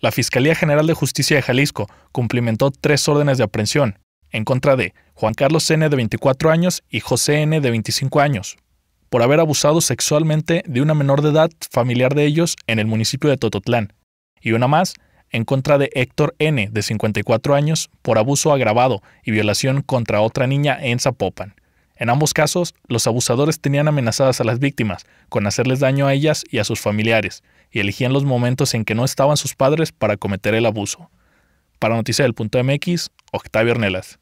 la Fiscalía General de Justicia de Jalisco cumplimentó tres órdenes de aprehensión en contra de Juan Carlos N. de 24 años y José N. de 25 años, por haber abusado sexualmente de una menor de edad familiar de ellos en el municipio de Tototlán, y una más en contra de Héctor N. de 54 años por abuso agravado y violación contra otra niña en Zapopan. En ambos casos, los abusadores tenían amenazadas a las víctimas con hacerles daño a ellas y a sus familiares, y elegían los momentos en que no estaban sus padres para cometer el abuso. Para noticiar del Punto MX, Octavio Ornelas.